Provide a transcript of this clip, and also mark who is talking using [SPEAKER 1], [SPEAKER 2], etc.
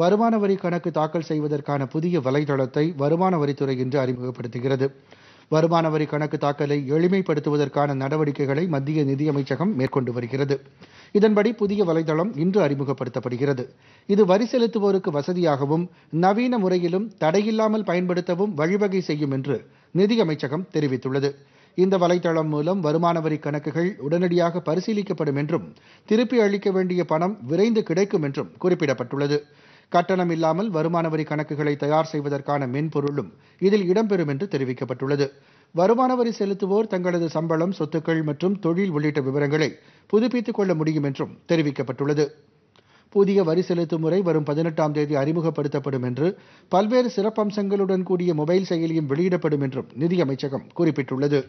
[SPEAKER 1] வருமான வரி கணக்கு தாக்கல் செய்வதற்கான புதிய வலைதளத்தை வருமான வரித்துறை இன்று அறிமுகப்படுத்துகிறது வருமான வரி கணக்கு தாக்கலை எளிமைப்படுத்துவதற்கான நடவடிக்கைகளை மத்திய நிதியமைச்சகம் மேற்கொண்டு வருகிறது இதன்படி புதிய வலைதளம் இன்று அறிமுகப்படுத்தப்படுகிறது இது வரி செலுத்துவோருக்கு வசதியாகவும் நவீன முறையிலும் தடையில்லாமல் பயன்படுத்தவும் வழிவகை செய்யும் என்று நிதியமைச்சகம் தெரிவித்துள்ளது இந்த வலைதளம் மூலம் வருமான வரி கணக்குகள் உடனடியாக பரிசீலிக்கப்படும் என்றும் திருப்பி அளிக்க வேண்டிய பணம் விரைந்து கிடைக்கும் என்றும் குறிப்பிடப்பட்டுள்ளது கட்டணம் இல்லாமல் வருமான வரி கணக்குகளை தயார் செய்வதற்கான மென்பொருளும் இதில் இடம்பெறும் என்று தெரிவிக்கப்பட்டுள்ளது வருமான வரி செலுத்துவோர் தங்களது சம்பளம் சொத்துக்கள் மற்றும் தொழில் உள்ளிட்ட விவரங்களை புதுப்பித்துக் கொள்ள முடியும் என்றும் தெரிவிக்கப்பட்டுள்ளது புதிய வரி செலுத்தும் முறை வரும் பதினெட்டாம் தேதி அறிமுகப்படுத்தப்படும் என்று பல்வேறு சிறப்பம்சங்களுடன் கூடிய மொபைல் செயலியும் வெளியிடப்படும் என்றும் நிதியமைச்சகம் குறிப்பிட்டுள்ளது